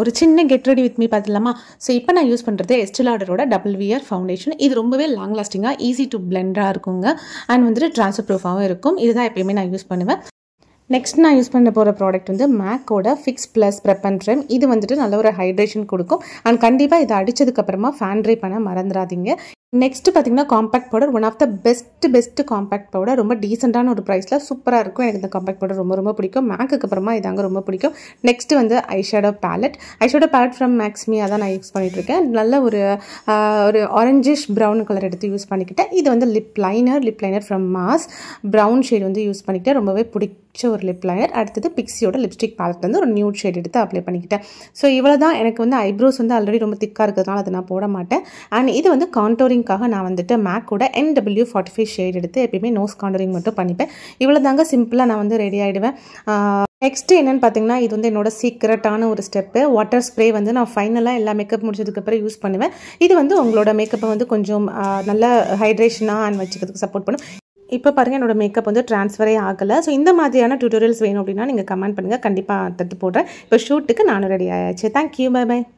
ஒரு சின்ன get ready with me பார்த்துலாமா ஸோ இப்போ நான் யூஸ் பண்ணுறது எஸ்டிலாடரோட டபுள் வியர் ஃபவுண்டேஷன் இது ரொம்பவே லாங் லாஸ்டிங்காக ஈஸி டு பிளெண்டாக இருக்குங்க அண்ட் வந்துட்டு ட்ரான்ஸ்ஃபர் ப்ரூஃபாகவும் இருக்கும் இதுதான் எப்பயுமே நான் யூஸ் பண்ணுவேன் நெக்ஸ்ட் நான் யூஸ் பண்ண போகிற ப்ராடக்ட் வந்து மேக்கோட ஃபிக்ஸ் ப்ளஸ் ப்ரெப்பன் ட்ரெம் இது வந்துட்டு நல்ல ஒரு ஹைட்ரேஷன் கொடுக்கும் அண்ட் கண்டிப்பாக இதை அடித்ததுக்கப்புறமா ஃபேன் ட்ரை பண்ண மறந்துடாதீங்க நெக்ஸ்ட்டு பார்த்திங்கன்னா compact powder one of the best best compact powder ரொம்ப டீசெண்டான ஒரு ப்ரைஸில் சூப்பராக இருக்கும் எனக்கு இந்த காம்பேக்ட் பவுடர் ரொம்ப ரொம்ப பிடிக்கும் மேக்குக்கு அப்புறமா இதாங்க ரொம்ப பிடிக்கும் நெக்ஸ்ட்டு வந்து eyeshadow palette eyeshadow palette from மேக்ஸ்மி அதான் நான் யூஸ் பண்ணிகிட்ருக்கேன் நல்ல ஒரு ஒரு ஆரஞ்சிஷ் ப்ரௌன் கலர் எடுத்து யூஸ் பண்ணிக்கிட்டேன் இது வந்து lip liner lip liner from Mars brown shade வந்து யூஸ் பண்ணிக்கிட்டேன் ரொம்பவே பிடிச்ச ஒரு லிப் லைனர் அடுத்தது பிக்ஸியோட லிப்ஸ்டிக் பேலட் வந்து ஒரு நியூட் ஷேட் எடுத்து அப்ளை பண்ணிக்கிட்டேன் ஸோ இவ்வளோ தான் எனக்கு வந்து ஐப்ரோஸ் வந்து ஆல்ரெடி ரொம்ப திக்காக இருக்கிறதுனால அதை நான் போட மாட்டேன் அண்ட் இது வந்து கான்டோரிங் ஷேடிங்காக நான் வந்துட்டு மேக்கோட கூட N W forty five shade எடுத்து எப்பயுமே நோஸ் காண்டரிங் மட்டும் பண்ணிப்பேன் இவ்வளோ தாங்க சிம்பிளாக நான் வந்து ரெடி ஆகிடுவேன் நெக்ஸ்ட்டு என்னென்னு பார்த்தீங்கன்னா இது வந்து என்னோட சீக்ரெட்டான ஒரு ஸ்டெப்பு வாட்டர் ஸ்ப்ரே வந்து நான் ஃபைனலாக எல்லா மேக்கப் முடிச்சதுக்கப்புறம் யூஸ் பண்ணுவேன் இது வந்து உங்களோட மேக்கப்பை வந்து கொஞ்சம் நல்ல ஹைட்ரேஷனாக அண்ட் வச்சுக்கிறதுக்கு சப்போர்ட் பண்ணும் இப்போ பாருங்கள் என்னோட மேக்கப் வந்து ட்ரான்ஸ்ஃபரே ஆகலை ஸோ இந்த மாதிரியான டியூட்டோரியல்ஸ் வேணும் அப்படின்னா நீங்கள் கமெண்ட் பண்ணுங்கள் கண்டிப்பாக தத்து போடுறேன் இப்போ ஷூட்டுக்கு நானும் ரெடி ஆயாச்சு தேங்க்யூ பை பை